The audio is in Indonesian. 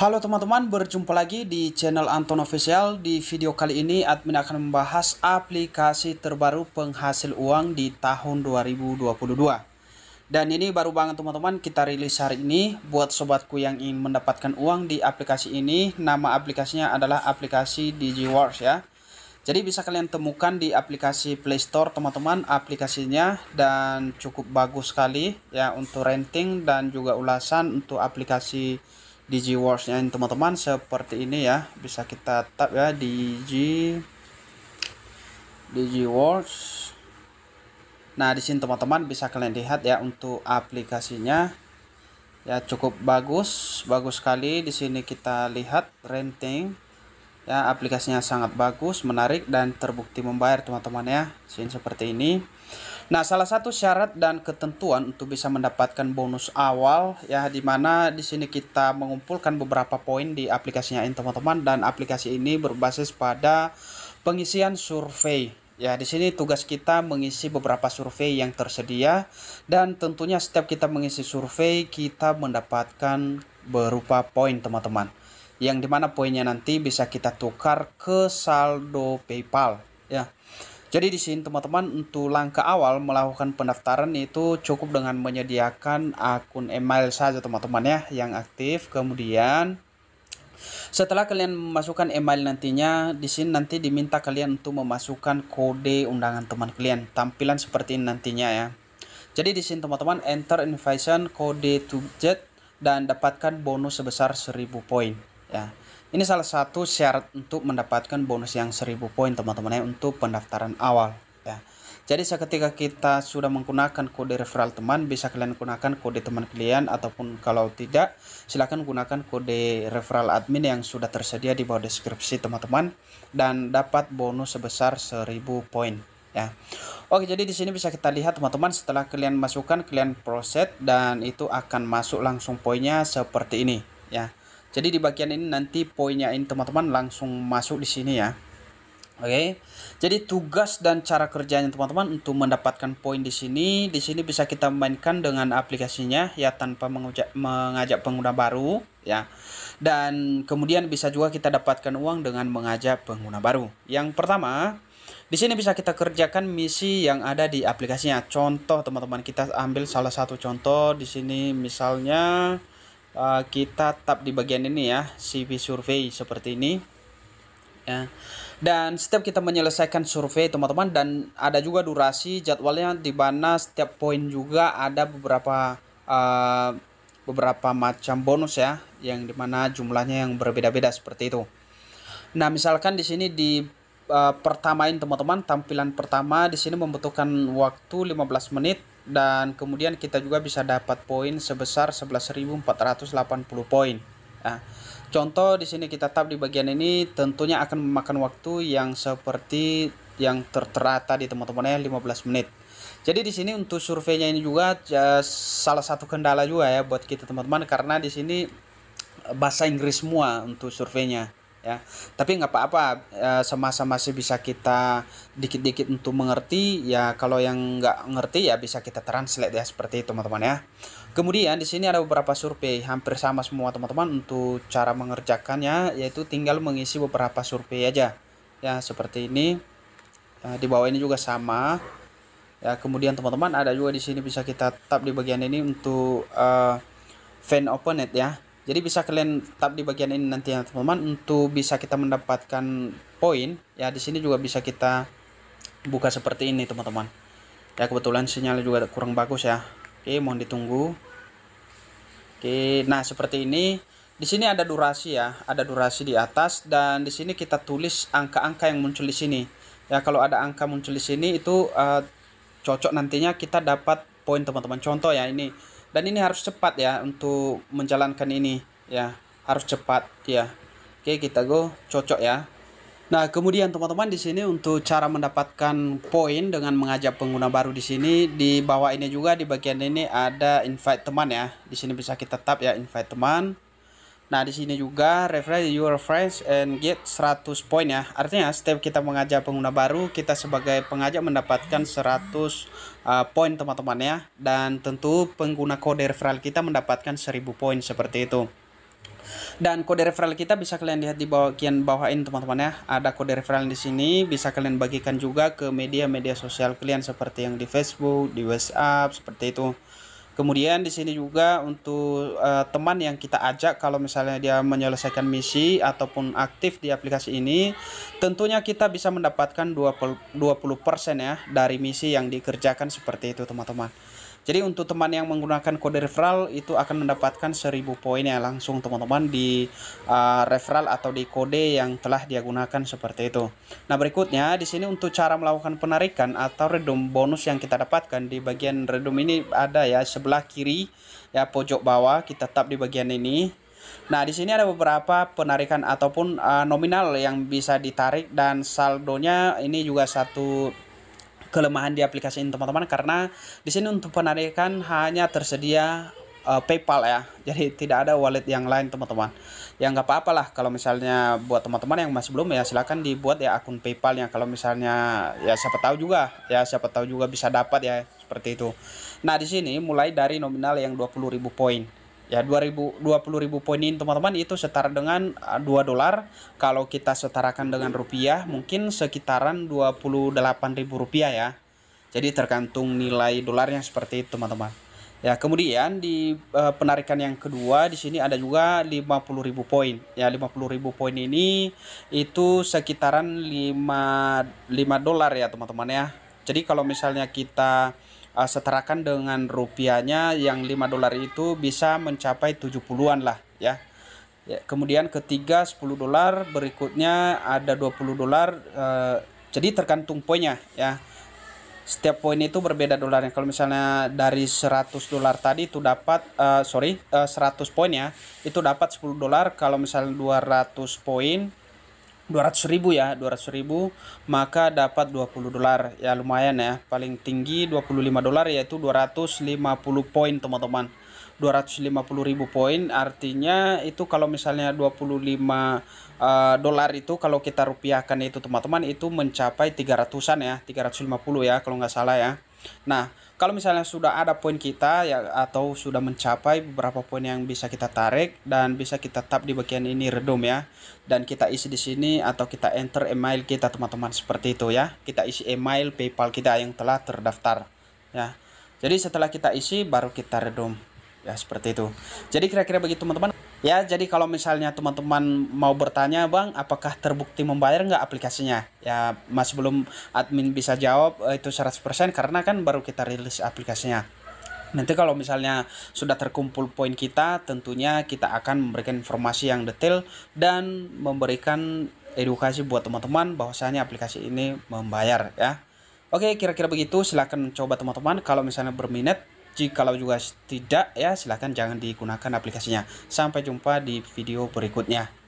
Halo teman-teman, berjumpa lagi di channel Anton Official. Di video kali ini admin akan membahas aplikasi terbaru penghasil uang di tahun 2022. Dan ini baru banget teman-teman kita rilis hari ini buat sobatku yang ingin mendapatkan uang di aplikasi ini. Nama aplikasinya adalah aplikasi DigiWars ya. Jadi bisa kalian temukan di aplikasi Play Store teman-teman aplikasinya dan cukup bagus sekali ya untuk renting dan juga ulasan untuk aplikasi DigiWatch-nya teman-teman seperti ini ya. Bisa kita tap ya Digi Watch. Nah, di sini teman-teman bisa kalian lihat ya untuk aplikasinya. Ya, cukup bagus, bagus sekali. Di sini kita lihat renting ya aplikasinya sangat bagus menarik dan terbukti membayar teman-teman ya sini seperti ini Nah, salah satu syarat dan ketentuan untuk bisa mendapatkan bonus awal ya di mana di sini kita mengumpulkan beberapa poin di aplikasinya ini teman-teman dan aplikasi ini berbasis pada pengisian survei. Ya, di sini tugas kita mengisi beberapa survei yang tersedia dan tentunya setiap kita mengisi survei kita mendapatkan berupa poin teman-teman. Yang dimana poinnya nanti bisa kita tukar ke saldo PayPal ya. Jadi di sini teman-teman untuk langkah awal melakukan pendaftaran itu cukup dengan menyediakan akun email saja teman-teman ya yang aktif. Kemudian setelah kalian memasukkan email nantinya di sini nanti diminta kalian untuk memasukkan kode undangan teman kalian. Tampilan seperti ini nantinya ya. Jadi di sini teman-teman enter invitation kode to jet dan dapatkan bonus sebesar 1000 poin ya. Ini salah satu syarat untuk mendapatkan bonus yang 1000 poin teman-teman ya untuk pendaftaran awal ya. Jadi seketika kita sudah menggunakan kode referral teman, bisa kalian gunakan kode teman kalian ataupun kalau tidak, silahkan gunakan kode referral admin yang sudah tersedia di bawah deskripsi teman-teman dan dapat bonus sebesar 1000 poin ya. Oke, jadi di sini bisa kita lihat teman-teman setelah kalian masukkan kalian proses dan itu akan masuk langsung poinnya seperti ini ya jadi di bagian ini nanti poinnya ini teman-teman langsung masuk di sini ya Oke, okay. jadi tugas dan cara kerjanya teman-teman untuk mendapatkan poin di sini, di sini bisa kita mainkan dengan aplikasinya ya tanpa mengajak, mengajak pengguna baru ya. Dan kemudian bisa juga kita dapatkan uang dengan mengajak pengguna baru. Yang pertama, di sini bisa kita kerjakan misi yang ada di aplikasinya. Contoh teman-teman kita ambil salah satu contoh di sini misalnya Eh, kita tap di bagian ini ya CV survei seperti ini ya dan setiap kita menyelesaikan survei teman-teman dan ada juga durasi jadwalnya di mana setiap poin juga ada beberapa uh, beberapa macam bonus ya yang dimana jumlahnya yang berbeda-beda seperti itu nah misalkan di sini di uh, pertamain teman-teman tampilan pertama di sini membutuhkan waktu 15 menit dan kemudian kita juga bisa dapat poin sebesar 11.480 poin nah, contoh di sini kita tap di bagian ini tentunya akan memakan waktu yang seperti yang tertera tadi teman-teman ya 15 menit jadi di sini untuk surveinya ini juga ya, salah satu kendala juga ya buat kita teman-teman karena di sini bahasa Inggris semua untuk surveinya ya tapi nggak apa-apa eh, semasa masih bisa kita dikit-dikit untuk mengerti ya kalau yang nggak ngerti ya bisa kita translate ya seperti itu teman-teman ya kemudian di sini ada beberapa survei hampir sama semua teman-teman untuk cara mengerjakannya yaitu tinggal mengisi beberapa survei aja ya seperti ini ya, di bawah ini juga sama ya kemudian teman-teman ada juga di sini bisa kita tap di bagian ini untuk uh, fan open it ya jadi bisa kalian tap di bagian ini nanti ya teman-teman untuk bisa kita mendapatkan poin ya di sini juga bisa kita buka seperti ini teman-teman ya kebetulan sinyalnya juga kurang bagus ya oke mohon ditunggu oke nah seperti ini di sini ada durasi ya ada durasi di atas dan di sini kita tulis angka-angka yang muncul di sini ya kalau ada angka muncul di sini itu uh, cocok nantinya kita dapat poin teman-teman contoh ya ini dan ini harus cepat ya untuk menjalankan ini ya harus cepat ya oke kita go cocok ya nah kemudian teman-teman di sini untuk cara mendapatkan poin dengan mengajak pengguna baru di sini di bawah ini juga di bagian ini ada invite teman ya di sini bisa kita tap ya invite teman Nah, di sini juga refresh your friends and get 100 poin ya. Artinya setiap kita mengajak pengguna baru, kita sebagai pengajak mendapatkan 100 uh, poin teman-teman ya. Dan tentu pengguna kode referral kita mendapatkan 1000 poin seperti itu. Dan kode referral kita bisa kalian lihat di bagian bawah ini teman-teman ya. Ada kode referral di sini, bisa kalian bagikan juga ke media-media sosial kalian seperti yang di Facebook, di WhatsApp, seperti itu. Kemudian di sini juga untuk uh, teman yang kita ajak kalau misalnya dia menyelesaikan misi ataupun aktif di aplikasi ini, tentunya kita bisa mendapatkan 20%, 20 ya dari misi yang dikerjakan seperti itu teman-teman. Jadi untuk teman yang menggunakan kode referral itu akan mendapatkan 1000 poin ya langsung teman-teman di uh, referral atau di kode yang telah dia gunakan seperti itu. Nah, berikutnya di sini untuk cara melakukan penarikan atau redom bonus yang kita dapatkan di bagian redom ini ada ya sebelah kiri ya pojok bawah kita tap di bagian ini. Nah, di sini ada beberapa penarikan ataupun uh, nominal yang bisa ditarik dan saldonya ini juga satu kelemahan di aplikasi ini teman-teman karena di sini untuk penarikan hanya tersedia uh, PayPal ya. Jadi tidak ada wallet yang lain teman-teman. yang nggak apa apalah kalau misalnya buat teman-teman yang masih belum ya silahkan dibuat ya akun PayPal PayPalnya. Kalau misalnya ya siapa tahu juga ya siapa tahu juga bisa dapat ya seperti itu. Nah di sini mulai dari nominal yang 20.000 poin ya 2000 20 ribu poin ini teman-teman itu setara dengan 2 ah, dolar kalau kita setarakan dengan rupiah mungkin sekitaran 28 ribu rupiah ya jadi tergantung nilai dolarnya seperti itu teman-teman ya kemudian di uh, penarikan yang kedua di sini ada juga 50 ribu poin ya 50 ribu poin ini itu sekitaran 5 5 dolar ya teman-teman ya jadi kalau misalnya kita uh, seterakan dengan rupiahnya yang 5 dolar itu bisa mencapai 70-an lah ya. ya. Kemudian ketiga 10 dolar, berikutnya ada 20 dolar uh, jadi tergantung poinnya ya. Setiap poin itu berbeda dolarnya. Kalau misalnya dari 100 dolar tadi itu dapat uh, sorry uh, 100 poin ya, itu dapat 10 dolar. Kalau misalnya 200 poin 200 ribu ya 200 ribu maka dapat 20 dolar ya lumayan ya paling tinggi 25 dolar yaitu 250 poin teman-teman 250 ribu poin artinya itu kalau misalnya 25 uh, eh, dolar itu kalau kita rupiahkan itu teman-teman itu mencapai 300an ya 350 ya kalau nggak salah ya Nah, kalau misalnya sudah ada poin kita ya atau sudah mencapai beberapa poin yang bisa kita tarik dan bisa kita tap di bagian ini redom ya. Dan kita isi di sini atau kita enter email kita teman-teman seperti itu ya. Kita isi email PayPal kita yang telah terdaftar ya. Jadi setelah kita isi baru kita redom ya seperti itu. Jadi kira-kira begitu teman-teman. Ya, jadi kalau misalnya teman-teman mau bertanya, Bang, apakah terbukti membayar nggak aplikasinya? Ya, masih belum admin bisa jawab eh, itu 100% karena kan baru kita rilis aplikasinya. Nanti kalau misalnya sudah terkumpul poin kita, tentunya kita akan memberikan informasi yang detail dan memberikan edukasi buat teman-teman bahwasanya aplikasi ini membayar ya. Oke, kira-kira begitu. Silahkan coba teman-teman kalau misalnya berminat Jikalau juga tidak ya silahkan jangan digunakan aplikasinya. Sampai jumpa di video berikutnya.